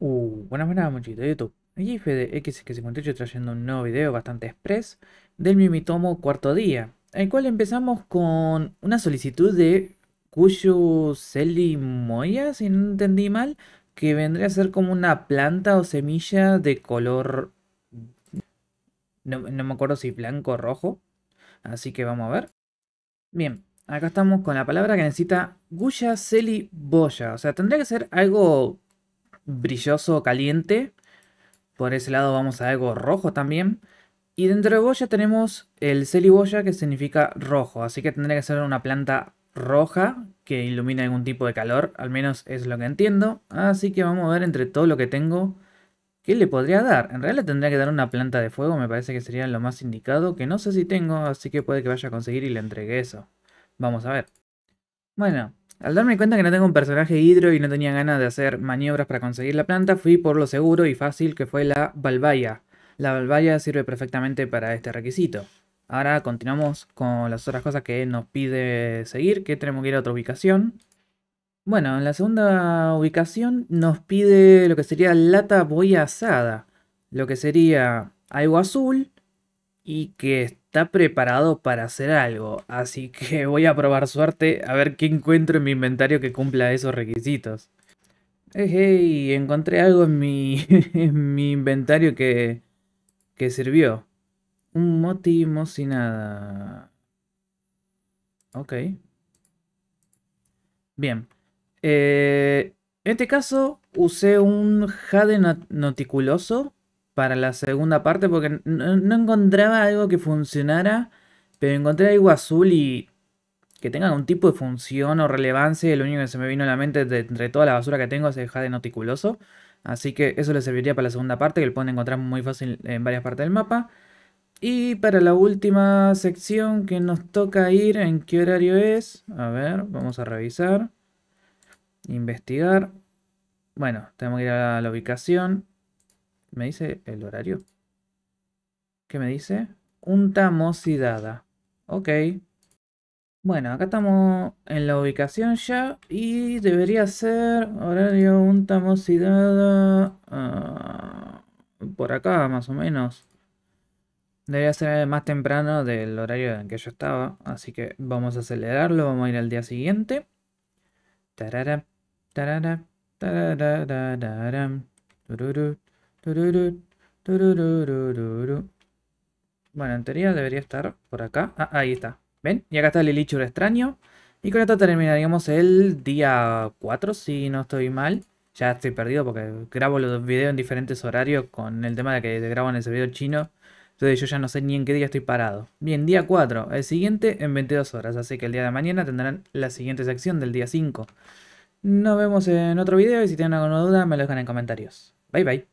Uh, buenas, buenas, muchachos de YouTube. Allí Fede 58 trayendo un nuevo video bastante express del Mimitomo cuarto día, el cual empezamos con una solicitud de Cuyo Celi Moya, si no entendí mal, que vendría a ser como una planta o semilla de color... No, me acuerdo si blanco o rojo, así que vamos a ver. Bien, acá estamos con la palabra que necesita Guya Celi Boya, o sea, tendría que ser algo brilloso caliente. Por ese lado vamos a algo rojo también. Y dentro de boya tenemos el celiboya que significa rojo, así que tendría que ser una planta roja que ilumina algún tipo de calor, al menos es lo que entiendo. Así que vamos a ver entre todo lo que tengo qué le podría dar. En realidad le tendría que dar una planta de fuego, me parece que sería lo más indicado, que no sé si tengo, así que puede que vaya a conseguir y le entregue eso. Vamos a ver. Bueno, al darme cuenta que no tengo un personaje hidro y no tenía ganas de hacer maniobras para conseguir la planta, fui por lo seguro y fácil que fue la balbaya. La balbaya sirve perfectamente para este requisito. Ahora continuamos con las otras cosas que nos pide seguir, que tenemos que ir a otra ubicación. Bueno, en la segunda ubicación nos pide lo que sería lata boya asada, lo que sería algo azul, y que está preparado para hacer algo. Así que voy a probar suerte a ver qué encuentro en mi inventario que cumpla esos requisitos. Hey, encontré algo en mi, inventario que, que sirvió. Un sin nada. Ok. Bien. Eh, en este caso usé un jade noticuloso para la segunda parte porque no, encontraba algo que funcionara, pero encontré algo azul y que tenga algún tipo de función o relevancia. Y lo único que se me vino a la mente entre toda la basura que tengo es el de noticuloso. Así que eso le serviría para la segunda parte, que lo pueden encontrar muy fácil en varias partes del mapa. Y para la última sección que nos toca ir, ¿en qué horario es? A ver, vamos a revisar. Investigar. Bueno, tenemos que ir a la ubicación me dice el horario. ¿Qué me dice? dada. Ok. Bueno, acá estamos en la ubicación ya y debería ser horario unta uh, por acá más o menos. Debería ser más temprano del horario en que yo estaba, así que vamos a acelerarlo, vamos a ir al día siguiente. Tarara, tarara, tarara, bueno, en teoría debería estar por acá. Ah, ahí está. ¿Ven? Y acá está el Elichur extraño. Y con esto terminaríamos el día 4, si no estoy mal. Ya estoy perdido porque grabo los videos en diferentes horarios con el tema de que grabo en el servidor chino. Entonces yo ya no sé ni en qué día estoy parado. Bien, día 4. El siguiente en 22 horas. Así que el día de mañana tendrán la siguiente sección del día 5. Nos vemos en otro video y si tienen alguna duda me lo dejan en comentarios. Bye bye.